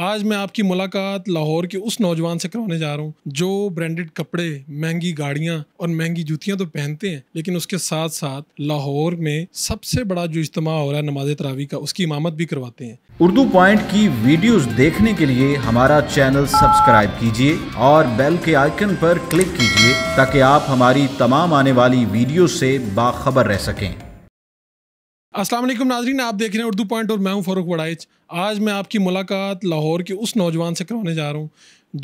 آج میں آپ کی ملاقات لاہور کے اس نوجوان سے کروانے جا رہا ہوں جو برینڈڈ کپڑے مہنگی گاڑیاں اور مہنگی جوتیاں تو پہنتے ہیں لیکن اس کے ساتھ ساتھ لاہور میں سب سے بڑا جو اجتماع ہو رہا ہے نماز تراوی کا اس کی امامت بھی کرواتے ہیں اردو پوائنٹ کی ویڈیوز دیکھنے کے لیے ہمارا چینل سبسکرائب کیجیے اور بیل کے آئکن پر کلک کیجیے تاکہ آپ ہماری تمام آنے والی ویڈیوز سے باخبر رہ سکیں السلام علیکم ناظرین آپ دیکھ رہے ہیں اردو پوائنٹ اور میں ہوں فاروق وڑائچ آج میں آپ کی ملاقات لاہور کے اس نوجوان سے کروانے جا رہا ہوں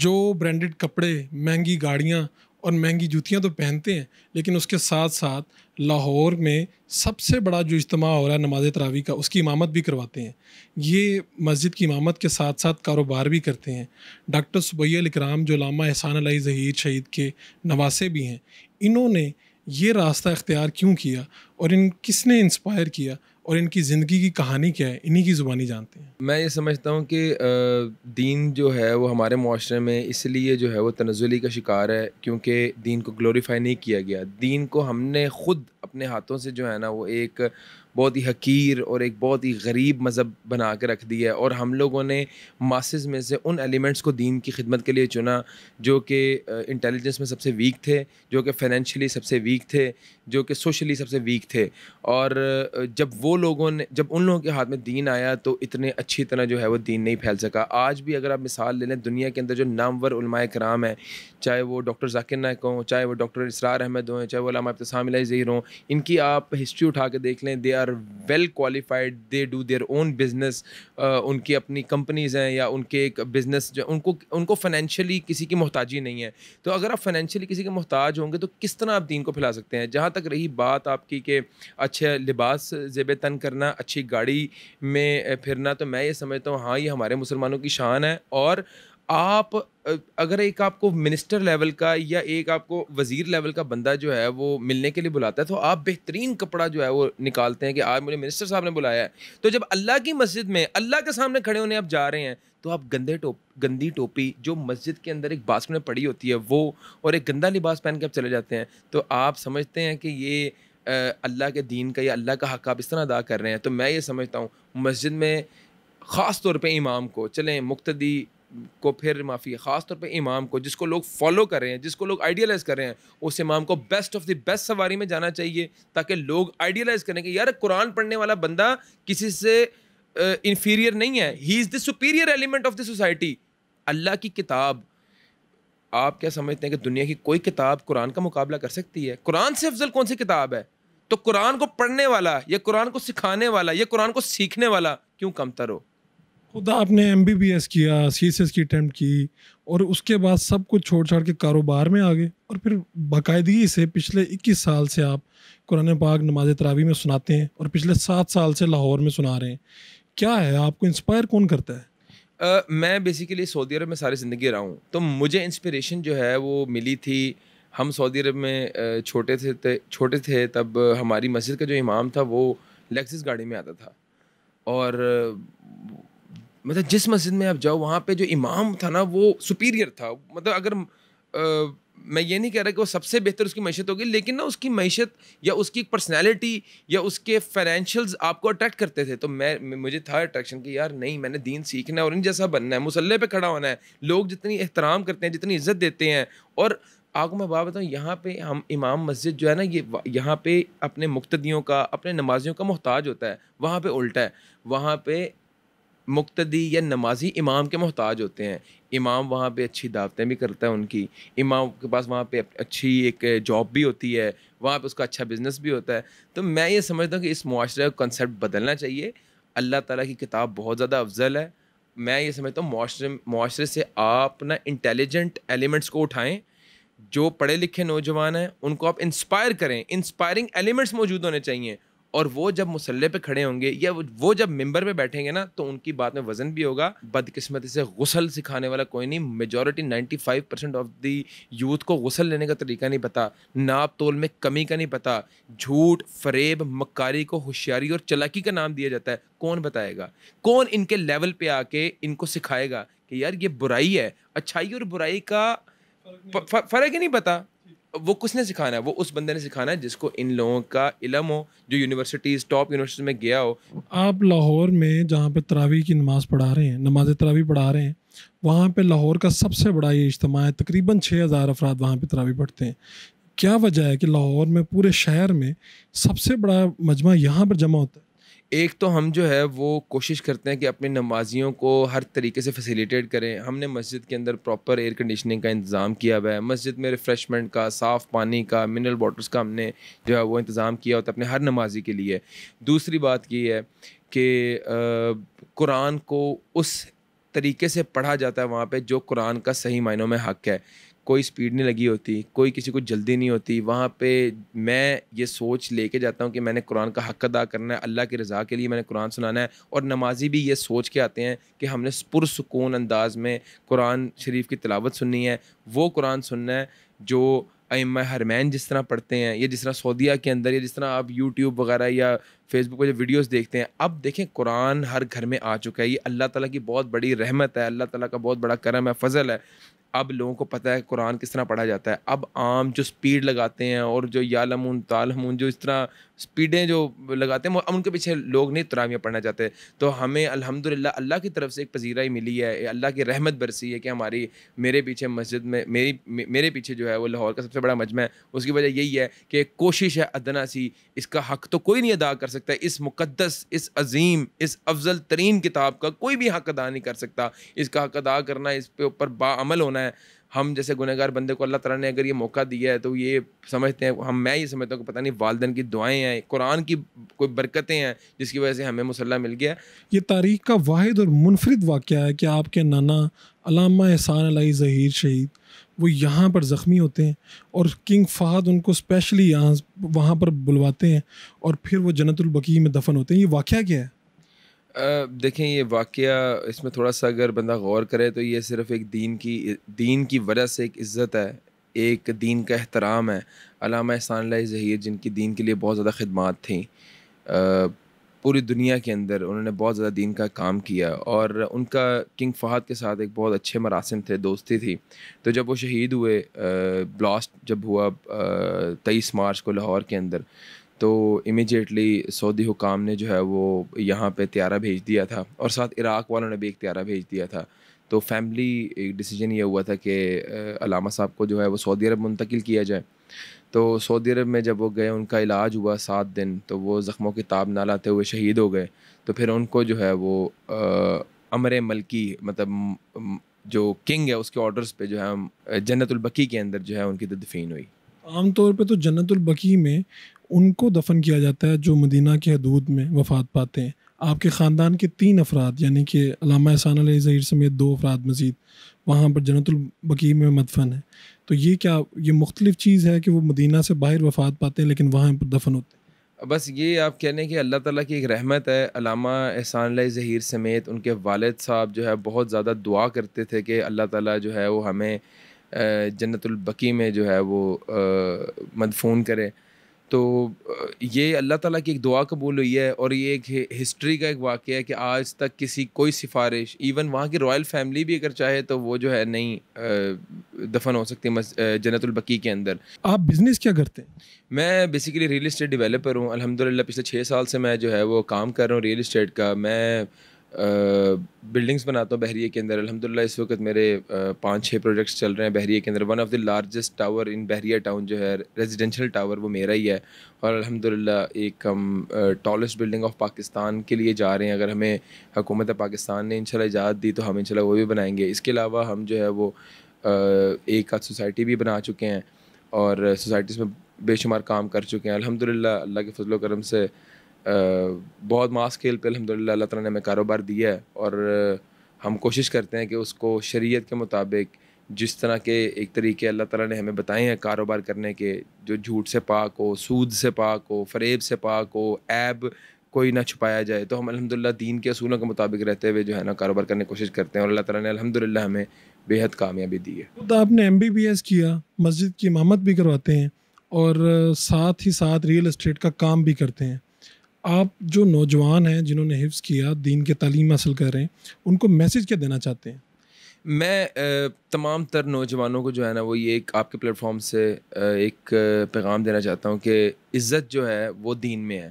جو برینڈڈ کپڑے مہنگی گاڑیاں اور مہنگی جوتیاں تو پہنتے ہیں لیکن اس کے ساتھ ساتھ لاہور میں سب سے بڑا جو اجتماع ہو رہا ہے نماز تراوی کا اس کی امامت بھی کرواتے ہیں یہ مسجد کی امامت کے ساتھ ساتھ کاروبار بھی کرتے ہیں ڈاکٹر صبیہ الکرام جو علامہ احسان علیہ ظہیر شہید کے نواسے بھی ہیں انہوں نے یہ راستہ اختیار کیوں کیا اور ان کس نے انسپائر کیا اور ان کی زندگی کی کہانی کیا ہے انہی کی زبانی جانتے ہیں میں یہ سمجھتا ہوں کہ دین جو ہے وہ ہمارے معاشرے میں اس لیے جو ہے وہ تنزلی کا شکار ہے کیونکہ دین کو گلوریفائی نہیں کیا گیا دین کو ہم نے خود اپنے ہاتھوں سے جو ہے نا وہ ایک بہت ہی حقیر اور ایک بہت ہی غریب مذہب بنا کے رکھ دی ہے اور ہم لوگوں نے ماسز میں سے ان ایلیمنٹس کو دین کی خدمت کے لیے چنا جو کہ انٹیلیجنس میں سب سے ویک تھے جو کہ فائنینشلی سب سے ویک تھے جو کہ سوشلی سب سے ویک تھے اور جب وہ لوگوں نے جب ان لوگوں کے ہاتھ میں دین آیا تو اتنے اچھی طرح جو ہے وہ دین نہیں پھیل سکا آج بھی اگر آپ مثال لے لیں دنیا کے اندر جو نامور علماء کرام ہیں چاہے وہ ڈاکٹر ذاکر نائک ہوں چاہے وہ ڈاکٹر اسرار احمد ہوں چاہے وہ علامہ ابتسام علیہ ظہیر ہوں ان کی آپ ہسٹری اٹھا کے دیکھ لیں they are well qualified they do their own business ان کی اپنی کمپنیز ہیں یا ان ان ان کے ایک بزنس جو کو کو فائنینشیلی کسی کی محتاجی نہیں ہے تو اگر آپ فائنینشلی کسی کے محتاج ہوں گے تو کس طرح آپ دین کو پھیلا سکتے ہیں جہاں تک رہی بات آپ کی کہ اچھے لباس زیب تن کرنا اچھی گاڑی میں پھرنا تو میں یہ سمجھتا ہوں ہاں یہ ہمارے مسلمانوں کی شان ہے اور آپ اگر ایک آپ کو منسٹر لیول کا یا ایک آپ کو وزیر لیول کا بندہ جو ہے وہ ملنے کے لیے بلاتا ہے تو آپ بہترین کپڑا جو ہے وہ نکالتے ہیں کہ آج مجھے منسٹر صاحب نے بلایا ہے تو جب اللہ کی مسجد میں اللہ کے سامنے کھڑے ہونے آپ جا رہے ہیں تو آپ گندے ٹوپ گندی ٹوپی جو مسجد کے اندر ایک میں پڑی ہوتی ہے وہ اور ایک گندہ لباس پہن کے آپ چلے جاتے ہیں تو آپ سمجھتے ہیں کہ یہ اللہ کے دین کا یا اللہ کا حق آپ اس طرح ادا کر رہے ہیں تو میں یہ سمجھتا ہوں مسجد میں خاص طور پہ امام کو چلیں مقتدی کو پھر معافی خاص طور پہ امام کو جس کو لوگ فالو کر رہے ہیں جس کو لوگ آئیڈیلائز کر رہے ہیں اس امام کو بیسٹ آف دی بیسٹ سواری میں جانا چاہیے تاکہ لوگ آئیڈیلائز کریں کہ یار قرآن پڑھنے والا بندہ کسی سے انفیریئر نہیں ہے he is the superior element of the society Allah کی کتاب آپ کیا سمجھتے ہیں کہ دنیا کی کوئی کتاب قرآن کا مقابلہ کر سکتی ہے قرآن سے افضل کون سی کتاب ہے تو قرآن کو پڑھنے والا یا قرآن کو سکھانے والا یا قرآن کو سیکھنے والا کیوں کم تر ہو خدا آپ نے ایم بی بی ایس کیا سی ایس ایس کی اٹیمپٹ کی اور اس کے بعد سب کچھ چھوڑ چھاڑ کے کاروبار میں آ گئے اور پھر باقاعدگی سے پچھلے اکیس سال سے آپ قرآن پاک نماز ترابی میں سناتے ہیں اور پچھلے سات سال سے لاہور میں سنا رہے ہیں کیا ہے آپ کو انسپائر کون کرتا ہے میں بیسیکلی سعودی عرب میں ساری زندگی رہا ہوں تو مجھے انسپریشن جو ہے وہ ملی تھی ہم سعودی عرب میں چھوٹے تھے چھوٹے تھے تب ہماری مسجد کا جو امام تھا وہ لیکسس گاڑی میں آتا تھا اور مطلب جس مسجد میں آپ جاؤ وہاں پہ جو امام تھا نا وہ سپیریئر تھا مطلب اگر میں یہ نہیں کہہ رہا کہ وہ سب سے بہتر اس کی معیشت ہوگی لیکن نا اس کی معیشت یا اس کی پرسنالٹی یا اس کے فائنینشیلز آپ کو اٹریکٹ کرتے تھے تو میں مجھے تھا اٹریکشن کہ یار نہیں میں نے دین سیکھنا ہے اور ان جیسا بننا ہے مسلح پہ کھڑا ہونا ہے لوگ جتنی احترام کرتے ہیں جتنی عزت دیتے ہیں اور آپ کو میں بات بتاؤں یہاں پہ ہم امام مسجد جو ہے نا یہ یہاں پہ اپنے مقتدیوں کا اپنے نمازیوں کا محتاج ہوتا ہے وہاں پہ الٹا ہے وہاں پہ مقتدی یا نمازی امام کے محتاج ہوتے ہیں امام وہاں پہ اچھی دعوتیں بھی کرتا ہے ان کی امام کے پاس وہاں پہ اچھی ایک جاب بھی ہوتی ہے وہاں پہ اس کا اچھا بزنس بھی ہوتا ہے تو میں یہ سمجھتا ہوں کہ اس معاشرے کا کنسیپٹ بدلنا چاہیے اللہ تعالیٰ کی کتاب بہت زیادہ افضل ہے میں یہ سمجھتا ہوں معاشرے معاشرے سے آپ نا انٹیلیجنٹ ایلیمنٹس کو اٹھائیں جو پڑھے لکھے نوجوان ہیں ان کو آپ انسپائر کریں انسپائرنگ ایلیمنٹس موجود ہونے چاہئیں اور وہ جب مسلح پہ کھڑے ہوں گے یا وہ جب ممبر پہ بیٹھیں گے نا تو ان کی بات میں وزن بھی ہوگا بدقسمتی سے غسل سکھانے والا کوئی نہیں majority ninety five percent of the youth کو غسل لینے کا طریقہ نہیں پتا ناپ تول میں کمی کا نہیں پتا جھوٹ فریب مکاری کو ہوشیاری اور چلاکی کا نام دیا جاتا ہے کون بتائے گا کون ان کے لیول پہ آ کے ان کو سکھائے گا کہ یار یہ برائی ہے اچھائی اور برائی کا فرق ہی نہیں پتا وہ کس نے سکھانا ہے وہ اس بندے نے سکھانا ہے جس کو ان لوگوں کا علم ہو جو یونیورسٹیز ٹاپ یونیورسٹیز میں گیا ہو آپ لاہور میں جہاں پہ تراویح کی نماز پڑھا رہے ہیں نماز تراوی پڑھا رہے ہیں وہاں پہ لاہور کا سب سے بڑا یہ اجتماع ہے تقریباً چھ ہزار افراد وہاں پہ تراوی پڑھتے ہیں کیا وجہ ہے کہ لاہور میں پورے شہر میں سب سے بڑا مجمع یہاں پر جمع ہوتا ہے ایک تو ہم جو ہے وہ کوشش کرتے ہیں کہ اپنے نمازیوں کو ہر طریقے سے فیسیلیٹیٹ کریں ہم نے مسجد کے اندر پراپر ایئر کنڈیشننگ کا انتظام کیا ہوا ہے مسجد میں ریفریشمنٹ کا صاف پانی کا منرل واٹرس کا ہم نے جو ہے وہ انتظام کیا ہوتا ہے اپنے ہر نمازی کے لیے دوسری بات یہ ہے کہ قرآن کو اس طریقے سے پڑھا جاتا ہے وہاں پہ جو قرآن کا صحیح معنوں میں حق ہے کوئی اسپیڈ نہیں لگی ہوتی کوئی کسی کو جلدی نہیں ہوتی وہاں پہ میں یہ سوچ لے کے جاتا ہوں کہ میں نے قرآن کا حق ادا کرنا ہے اللہ کی رضا کے لیے میں نے قرآن سنانا ہے اور نمازی بھی یہ سوچ کے آتے ہیں کہ ہم نے پرسکون انداز میں قرآن شریف کی تلاوت سننی ہے وہ قرآن سننا ہے جو ایم حرمین جس طرح پڑھتے ہیں یا جس طرح سعودیہ کے اندر یا جس طرح آپ یوٹیوب وغیرہ یا فیس بک پہ جو ویڈیوز دیکھتے ہیں اب دیکھیں قرآن ہر گھر میں آ چکا ہے یہ اللہ تعالیٰ کی بہت بڑی رحمت ہے اللہ تعالیٰ کا بہت بڑا کرم ہے فضل ہے اب لوگوں کو پتہ ہے قرآن کس طرح پڑھا جاتا ہے اب عام جو اسپیڈ لگاتے ہیں اور جو یا لمون تالمون جو اس طرح اسپیڈیں جو لگاتے ہیں ان کے پیچھے لوگ نہیں ترامیاں پڑھنا چاہتے تو ہمیں الحمد للہ اللہ کی طرف سے ایک پذیرہ ہی ملی ہے اللہ کی رحمت برسی ہے کہ ہماری میرے پیچھے مسجد میں میری میرے پیچھے جو ہے وہ لاہور کا سب سے بڑا مجمع ہے اس کی وجہ یہی ہے کہ کوشش ہے ادنا سی اس کا حق تو کوئی نہیں ادا کر سکتا اس مقدس اس عظیم اس افضل ترین کتاب کا کوئی بھی حق ادا نہیں کر سکتا اس کا حق ادا کرنا اس پہ اوپر باعمل ہونا ہے ہم جیسے گنہ گار بندے کو اللہ تعالیٰ نے اگر یہ موقع دیا ہے تو یہ سمجھتے ہیں ہم میں یہ سمجھتا ہوں کہ پتہ نہیں والدین کی دعائیں ہیں قرآن کی کوئی برکتیں ہیں جس کی وجہ سے ہمیں مسلح مل گیا یہ تاریخ کا واحد اور منفرد واقعہ ہے کہ آپ کے نانا علامہ احسان علیہ ظہیر شہید وہ یہاں پر زخمی ہوتے ہیں اور کنگ فہد ان کو اسپیشلی یہاں وہاں پر بلواتے ہیں اور پھر وہ جنت البقیع میں دفن ہوتے ہیں یہ واقعہ کیا ہے دیکھیں یہ واقعہ اس میں تھوڑا سا اگر بندہ غور کرے تو یہ صرف ایک دین کی دین کی وجہ سے ایک عزت ہے ایک دین کا احترام ہے علامہ احسان اللہ ظہیر جن کی دین کے لیے بہت زیادہ خدمات تھیں پوری دنیا کے اندر انہوں نے بہت زیادہ دین کا کام کیا اور ان کا کنگ فہد کے ساتھ ایک بہت اچھے مراسم تھے دوستی تھی تو جب وہ شہید ہوئے بلاسٹ جب ہوا تیئیس مارچ کو لاہور کے اندر تو امیجیٹلی سعودی حکام نے جو ہے وہ یہاں پہ تیارہ بھیج دیا تھا اور ساتھ عراق والوں نے بھی ایک طیارہ بھیج دیا تھا تو فیملی ڈیسیجن یہ ہوا تھا کہ علامہ صاحب کو جو ہے وہ سعودی عرب منتقل کیا جائے تو سعودی عرب میں جب وہ گئے ان کا علاج ہوا سات دن تو وہ زخموں کی تاب نہ لاتے ہوئے شہید ہو گئے تو پھر ان کو جو ہے وہ امر ملکی مطلب جو کنگ ہے اس کے آرڈرز پہ جو ہے جنت البقی کے اندر جو ہے ان کی تدفین ہوئی عام طور پہ تو جنت البقی میں ان کو دفن کیا جاتا ہے جو مدینہ کے حدود میں وفات پاتے ہیں آپ کے خاندان کے تین افراد یعنی کہ علامہ احسان علیہ ظہیر سمیت دو افراد مزید وہاں پر جنت البقی میں مدفن ہے تو یہ کیا یہ مختلف چیز ہے کہ وہ مدینہ سے باہر وفات پاتے ہیں لیکن وہاں پر دفن ہوتے ہیں بس یہ آپ کہہ لیں کہ اللہ تعالیٰ کی ایک رحمت ہے علامہ احسان علیہ ظہیر سمیت ان کے والد صاحب جو ہے بہت زیادہ دعا کرتے تھے کہ اللہ تعالیٰ جو ہے وہ ہمیں جنت البقی میں جو ہے وہ مدفون کرے تو یہ اللہ تعالیٰ کی ایک دعا قبول ہوئی ہے اور یہ ایک ہسٹری کا ایک واقعہ ہے کہ آج تک کسی کوئی سفارش ایون وہاں کی رائل فیملی بھی اگر چاہے تو وہ جو ہے نہیں دفن ہو سکتی جنت البقی کے اندر آپ بزنس کیا کرتے ہیں میں بیسیکلی ریئل اسٹیٹ ڈیولپر ہوں الحمد للہ پچھلے چھ سال سے میں جو ہے وہ کام کر رہا ہوں ریئل اسٹیٹ کا میں بلڈنگس بناتا ہوں بحریہ کے اندر الحمد للہ اس وقت میرے پانچ چھ پروجیکٹس چل رہے ہیں بحریہ کے اندر one of the largest tower in Bahria town جو ہے ریزیڈینشیل ٹاور وہ میرا ہی ہے اور الحمد للہ ایک ہم ٹالسٹ بلڈنگ آف پاکستان کے لیے جا رہے ہیں اگر ہمیں حکومت پاکستان نے ان شاء اللہ اجازت دی تو ہم ان شاء اللہ وہ بھی بنائیں گے اس کے علاوہ ہم جو ہے وہ ایک آدھ سوسائٹی بھی بنا چکے ہیں اور سوسائٹیز میں بے شمار کام کر چکے ہیں الحمد للہ اللہ کے فضل و کرم سے بہت ماس ماسکل پہ الحمد للہ اللہ تعالیٰ نے ہمیں کاروبار دیا ہے اور ہم کوشش کرتے ہیں کہ اس کو شریعت کے مطابق جس طرح کے ایک طریقے اللہ تعالیٰ نے ہمیں بتائے ہیں کاروبار کرنے کے جو جھوٹ سے پاک ہو سود سے پاک ہو فریب سے پاک ہو ایب کوئی نہ چھپایا جائے تو ہم الحمد للہ دین کے اصولوں کے مطابق رہتے ہوئے جو ہے نا کاروبار کرنے کی کوشش کرتے ہیں اور اللہ تعالیٰ نے الحمد للہ ہمیں بے حد کامیابی دی ہے تو آپ نے ایم بی بی ایس کیا مسجد کی امامت بھی کرواتے ہیں اور ساتھ ہی ساتھ ریئل اسٹیٹ کا کام بھی کرتے ہیں آپ جو نوجوان ہیں جنہوں نے حفظ کیا دین کے تعلیم حاصل کر رہے ہیں ان کو میسج کیا دینا چاہتے ہیں میں تمام تر نوجوانوں کو جو ہے نا وہ یہ ایک آپ کے پلیٹ فارم سے ایک پیغام دینا چاہتا ہوں کہ عزت جو ہے وہ دین میں ہے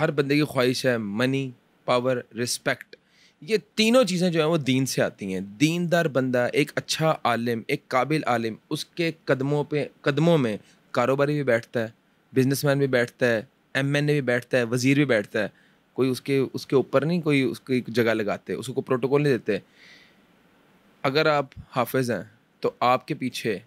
ہر بندے کی خواہش ہے منی پاور رسپیکٹ یہ تینوں چیزیں جو ہیں وہ دین سے آتی ہیں دین دار بندہ ایک اچھا عالم ایک قابل عالم اس کے قدموں پہ قدموں میں کاروباری بھی بیٹھتا ہے بزنس مین بھی بیٹھتا ہے ایم این اے بھی بیٹھتا ہے وزیر بھی بیٹھتا ہے کوئی اس کے اس کے اوپر نہیں کوئی اس کی جگہ لگاتے اس کو پروٹوکول نہیں دیتے اگر آپ حافظ ہیں تو آپ کے پیچھے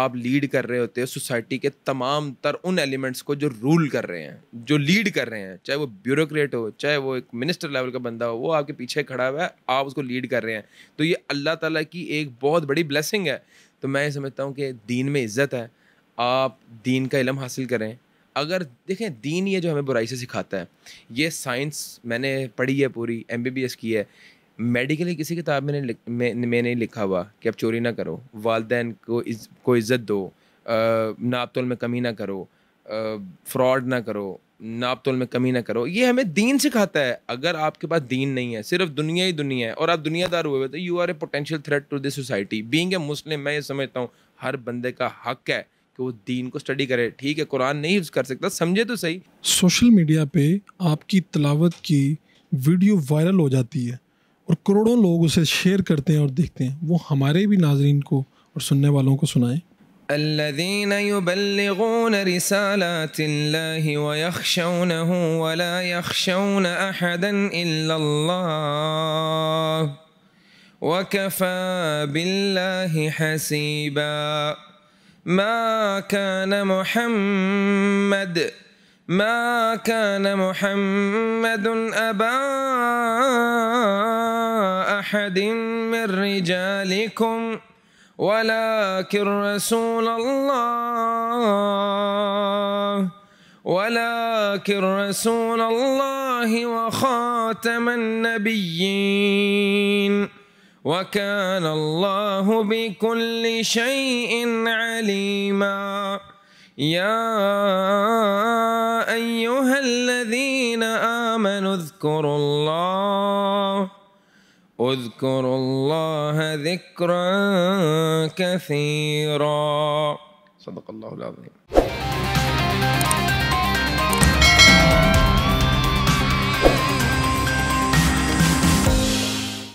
آپ لیڈ کر رہے ہوتے سوسائٹی کے تمام تر ان ایلیمنٹس کو جو رول کر رہے ہیں جو لیڈ کر رہے ہیں چاہے وہ بیوروکریٹ ہو چاہے وہ ایک منسٹر لیول کا بندہ ہو وہ آپ کے پیچھے کھڑا ہوا ہے آپ اس کو لیڈ کر رہے ہیں تو یہ اللہ تعالیٰ کی ایک بہت بڑی بلیسنگ ہے تو میں یہ سمجھتا ہوں کہ دین میں عزت ہے آپ دین کا علم حاصل کریں اگر دیکھیں دین یہ جو ہمیں برائی سے سکھاتا ہے یہ سائنس میں نے پڑھی ہے پوری ایم بی بی ایس کی ہے میڈیکلی کسی کتاب میں نے میں نے لکھا ہوا کہ آپ چوری نہ کرو والدین کو کو عزت دو ناپتول میں کمی نہ کرو فراڈ نہ کرو ناپ تول میں کمی نہ کرو یہ ہمیں دین سکھاتا ہے اگر آپ کے پاس دین نہیں ہے صرف دنیا ہی دنیا ہے اور آپ دنیا دار ہوئے ہوئے تو you are a potential threat to this society being a Muslim میں یہ سمجھتا ہوں ہر بندے کا حق ہے کہ وہ دین کو اسٹڈی کرے ٹھیک ہے قرآن نہیں یوز کر سکتا سمجھے تو صحیح سوشل میڈیا پہ آپ کی تلاوت کی ویڈیو وائرل ہو جاتی ہے اور کروڑوں لوگ اسے شیئر کرتے ہیں اور دیکھتے ہیں وہ ہمارے بھی ناظرین کو اور سننے والوں کو سنائیں الذين يبلغون رسالات الله ويخشونه ولا يخشون احدا الا الله وكفى بالله حسيبا ما كان محمد ما كان محمد أبا أحد من رجالكم ولكن رسول الله ولكن رسول الله وخاتم النبيين وكان الله بكل شيء عليما يا ايها الذين امنوا اذكروا الله اذكروا الله ذكرا كثيرا صدق الله العظيم